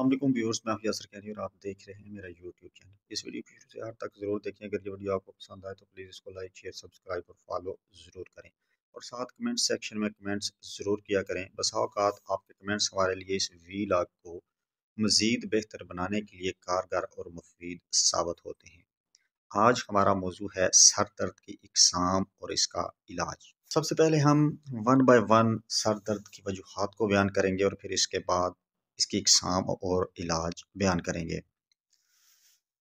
अल्लाम व्यवर्स मैं यासर कहनी और आप देख रहे हैं मेरा यूट्यूब चैनल इस वीडियो को शुरू से हर तक ज़रूर देखें अगर ये वीडियो आपको पसंद आए तो प्लीज़ इसको लाइक शेयर सब्सक्राइब और फॉलो ज़रूर करें और साथ कमेंट सेक्शन में कमेंट्स ज़रूर किया करें अवकात आपके कमेंट्स हमारे लिए इस वी लाग को मज़ीद बेहतर बनाने के लिए कारगर और मुफीद साबित होते हैं आज हमारा मौजू है सर दर्द की इकसाम और इसका इलाज सबसे पहले हम वन बाय वन सर दर्द की वजूहत को बयान करेंगे और फिर इसके बाद इसकी इकसाम और इलाज बयान करेंगे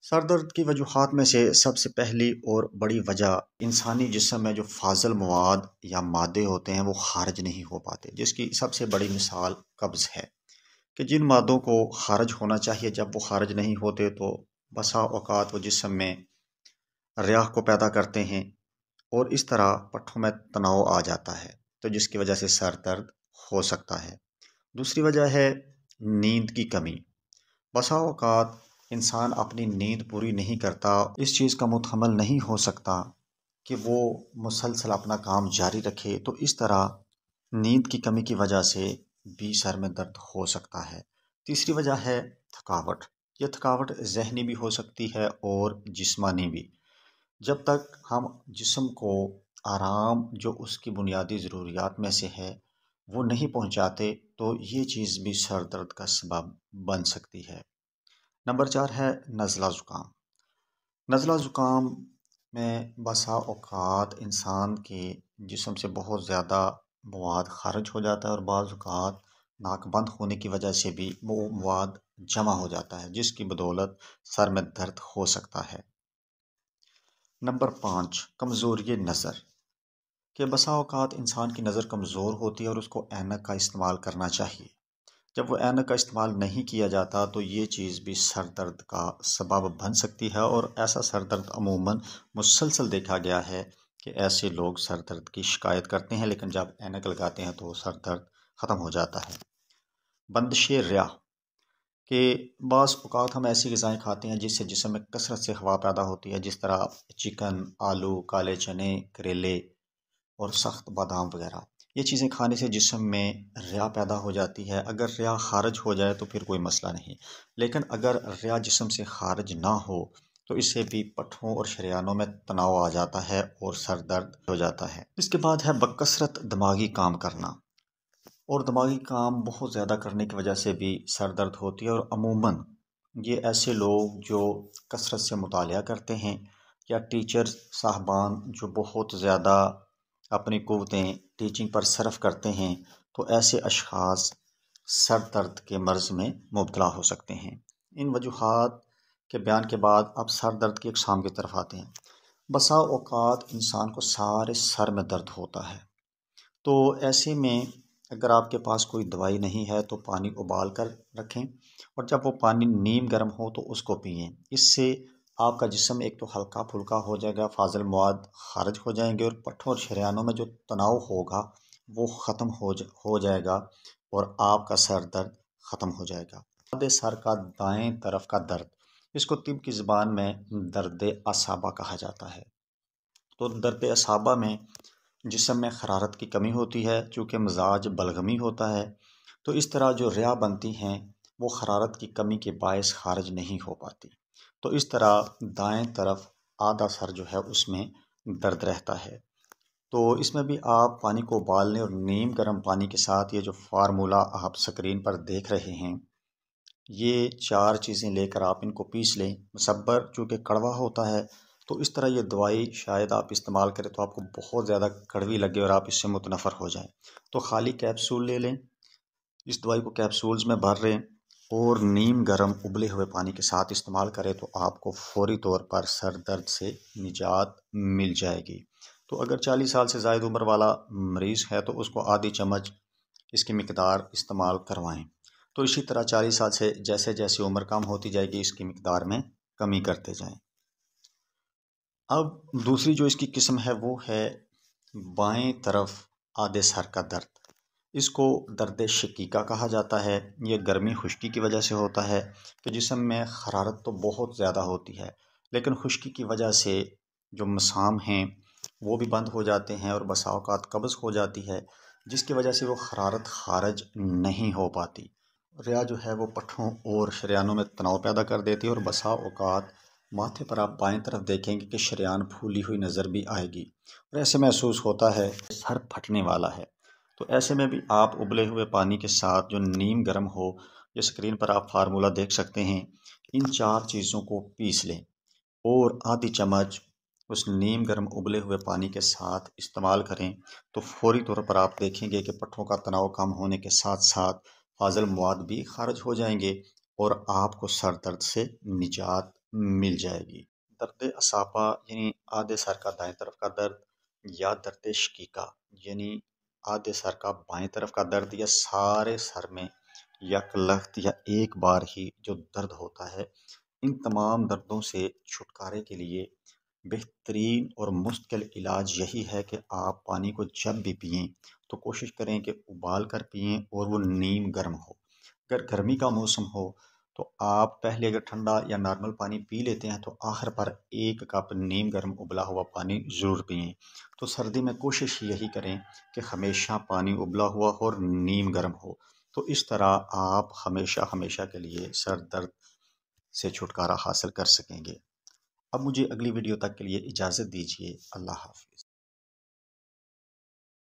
सर दर्द की वजूहत में से सबसे पहली और बड़ी वजह इंसानी जिसम में जो फाजल मवाद या मादे होते हैं वो खारज नहीं हो पाते जिसकी सबसे बड़ी मिसाल कब्ज़ है कि जिन मादों को खारज होना चाहिए जब वो खारज नहीं होते तो बसा अवकात वो जिसम में रियाह को पैदा करते हैं और इस तरह पट्ठों में तनाव आ जाता है तो जिसकी वजह से सर दर्द हो सकता है दूसरी वजह है नींद की कमी बसा अवकात इंसान अपनी नींद पूरी नहीं करता इस चीज़ का मुतमल नहीं हो सकता कि वो मुसलसल अपना काम जारी रखे तो इस तरह नींद की कमी की वजह से भी सर में दर्द हो सकता है तीसरी वजह है थकावट यह थकावट जहनी भी हो सकती है और जिस्मानी भी जब तक हम जिसम को आराम जो उसकी बुनियादी ज़रूरियात में से है वो नहीं पहुंचाते तो ये चीज़ भी सर दर्द का सबब बन सकती है नंबर चार है नज़ला ज़ुकाम नज़ला ज़ुकाम में बसा अवत इंसान के जिसम से बहुत ज़्यादा मवाद खारिज हो जाता है और बाज़ात नाक बंद होने की वजह से भी वो मवाद जमा हो जाता है जिसकी बदौलत सर में दर्द हो सकता है नंबर पाँच कमज़ोरी नज़र कि बसा अवत इंसान की नज़र कमज़ोर होती है और उसको ऐनक का इस्तेमाल करना चाहिए जब वो ऐनक का इस्तेमाल नहीं किया जाता तो ये चीज़ भी सर दर्द का सबब बन सकती है और ऐसा सर दर्द अमूमन मुसलसल देखा गया है कि ऐसे लोग सर दर्द की शिकायत करते हैं लेकिन जब ऐनक लगाते हैं तो सर दर्द ख़त्म हो जाता है बंदश रिया के बाद अवत हम ऐसी गज़ाएँ खाते हैं जिससे जिसमें कसरत से हवा पैदा होती है जिस तरह चिकन आलू काले चने करेले और सख्त बादाम वगैरह ये चीज़ें खाने से जिसम में रिया पैदा हो जाती है अगर रिया खारज हो जाए तो फिर कोई मसला नहीं लेकिन अगर रिया जिसम से खारज ना हो तो इससे भी पठों और शरियानों में तनाव आ जाता है और सर दर्द हो जाता है इसके बाद है बकसरत दिमागी काम करना और दिमागी काम बहुत ज़्यादा करने की वजह से भी सर दर्द होती है और अमूमन ये ऐसे लोग जो कसरत से मुताल करते हैं या टीचर साहबान जो बहुत ज़्यादा अपनी कुतें टीचिंग पर सर्फ करते हैं तो ऐसे अशास सर दर्द के मर्ज़ में मुबतला हो सकते हैं इन वजूहत के बयान के बाद आप सर दर्द की अकसाम की तरफ आते हैं बसा अवकात इंसान को सारे सर में दर्द होता है तो ऐसे में अगर आपके पास कोई दवाई नहीं है तो पानी उबाल कर रखें और जब वो पानी नीम गर्म हो तो उसको पिएं इससे आपका जिसम एक तो हल्का फुल्का हो जाएगा फाजल मवाद ख़ारज हो जाएंगे और पट्ठों और शरियानों में जो तनाव होगा वो ख़त्म हो जा हो जाएगा और आपका सर दर्द ख़त्म हो जाएगा दर्द सर का दाएं तरफ का दर्द इसको तिब की ज़बान में दर्द असाबा कहा जाता है तो दर्द असाबा में जिसम में हरारत की कमी होती है चूँकि मिजाज बलगमी होता है तो इस तरह जो रिया बनती हैं वो हरारत की कमी के बायस ख़ारज नहीं हो पाती तो इस तरह दाएं तरफ आधा सर जो है उसमें दर्द रहता है तो इसमें भी आप पानी को उबालने और नीम गर्म पानी के साथ ये जो फार्मूला आप स्क्रीन पर देख रहे हैं ये चार चीज़ें लेकर आप इनको पीस लें मुसब्बर चूँकि कड़वा होता है तो इस तरह ये दवाई शायद आप इस्तेमाल करें तो आपको बहुत ज़्यादा कड़वी लगे और आप इससे मुतनफ़र हो जाएं तो खाली कैप्सूल ले लें इस दवाई को कैप्सूल्स में भर लें और नीम गर्म उबले हुए पानी के साथ इस्तेमाल करें तो आपको फौरी तौर पर सर दर्द से निजात मिल जाएगी तो अगर 40 साल से ज़ायद उम्र वाला मरीज़ है तो उसको आधी चम्मच इसकी मकदार इस्तेमाल करवाएं तो इसी तरह 40 साल से जैसे जैसे उम्र कम होती जाएगी इसकी मकदार में कमी करते जाएं अब दूसरी जो इसकी किस्म है वो है बाएं तरफ आधे सर का दर्द इसको दर्द शिकीका कहा जाता है यह गर्मी खुश्की की वजह से होता है कि जिसम में हरारत तो बहुत ज़्यादा होती है लेकिन खुश्की की वजह से जो मसाम हैं वो भी बंद हो जाते हैं और बसा अवत कब्ज़ हो जाती है जिसकी वजह से वो हरारत खारज नहीं हो पाती रिया जो है वो पट्ठों और शरियानों में तनाव पैदा कर देती है और बसा माथे पर आप बाएं तरफ देखेंगे कि शरियान फूली हुई नज़र भी आएगी और ऐसे महसूस होता है सर फटने वाला है तो ऐसे में भी आप उबले हुए पानी के साथ जो नीम गर्म हो जो स्क्रीन पर आप फार्मूला देख सकते हैं इन चार चीज़ों को पीस लें और आधी चम्मच उस नीम गर्म उबले हुए पानी के साथ इस्तेमाल करें तो फौरी तौर पर आप देखेंगे कि पट्ठों का तनाव कम होने के साथ साथ फाजल मवाद भी खारिज हो जाएंगे और आपको सर दर्द से निजात मिल जाएगी दर्द असापा यानी आधे सर का दाएं तरफ का दर्द या दर्द शिकीका यानी आधे सर का बाएं तरफ का दर्द या सारे सर में लख्त या एक बार ही जो दर्द होता है इन तमाम दर्दों से छुटकारे के लिए बेहतरीन और मुश्किल इलाज यही है कि आप पानी को जब भी पिए तो कोशिश करें कि उबाल कर पिएँ और वो नीम गर्म हो अगर गर्मी का मौसम हो तो आप पहले अगर ठंडा या नॉर्मल पानी पी लेते हैं तो आखिर पर एक कप नीम गर्म उबला हुआ पानी ज़रूर पिएं तो सर्दी में कोशिश यही करें कि हमेशा पानी उबला हुआ हो और नीम गर्म हो तो इस तरह आप हमेशा हमेशा के लिए सर दर्द से छुटकारा हासिल कर सकेंगे अब मुझे अगली वीडियो तक के लिए इजाज़त दीजिए अल्लाह हाफि